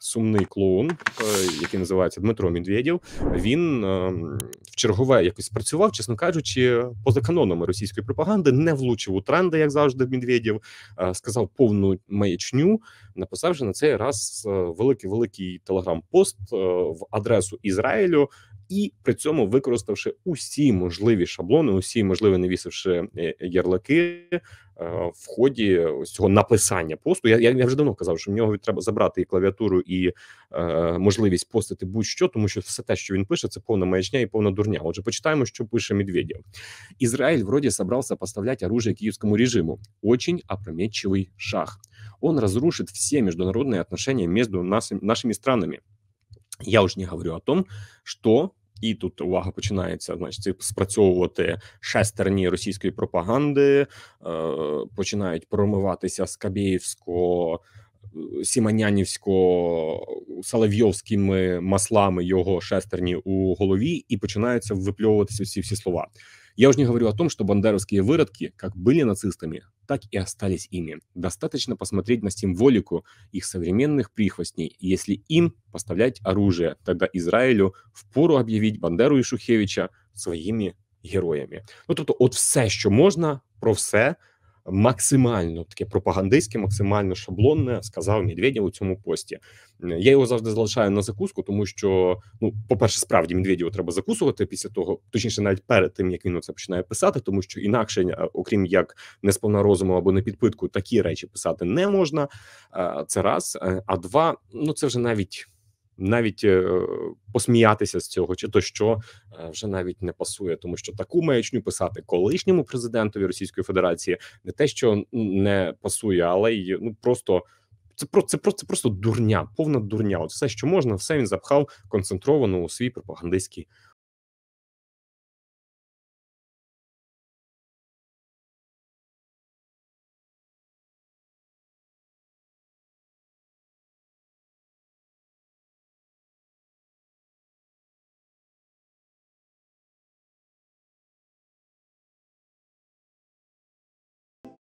сумний клоун, е, який називається Дмитро Медведєв, він е, в чергове якось працював, чесно кажучи, поза канонами російської пропаганди, не влучив у тренди, як завжди, Медведєв, е, сказав повну маячню. Написавши на цей раз великий великий телеграм-пост в адресу Ізраїлю, і при цьому використавши усі можливі шаблони, усі можливі навісивши е, ярлики е, в ході ось цього написання посту. Я я, вже давно казав, що в нього треба забрати і клавіатуру, і е, можливість постити будь-що, тому що все те, що він пише, це повна маячня і повна дурня. Отже, почитаємо, що пише Медведєв. Ізраїль вроді собрался поставляти оружие київському режиму. Очень опрометчивый шаг. Он разрушит всі международные отношения між нашими странами. Я уж не говорю о том, что і тут увага починається. Значить, спрацьовувати шестерні російської пропаганди, е, починають промиватися з Кабєївського. Е, сіманянівського соловйовськими маслами його шестерні у голові і починаються випльовуватися всі всі слова. Я уже не говорю о том, что бандеровские выродки, как были нацистами, так и остались ими. Достаточно посмотреть на символику их современных прихвостней. Если им поставлять оружие, тогда Израилю впору объявить Бандеру и Шухевича своими героями. Ну, тобто, от все, що можна, про все – максимально таке пропагандистське, максимально шаблонне сказав Медведєв у цьому пості. Я його завжди залишаю на закуску, тому що ну, по перше, справді Медведєву треба закусувати після того, точніше, навіть перед тим як він це починає писати, тому що інакше, е, окрім як не розуму або не підпитку, такі речі писати не можна. Е, це раз е, а два, ну це вже навіть навіть е, посміятися з цього, чи то що е, вже навіть не пасує, тому що таку маячню писати колишньому президентові Російської Федерації не те, що не пасує, але й ну просто. Це про це просто просто дурня, повна дурня. От все, що можна, все він запхав концентровано у свій пропагандистський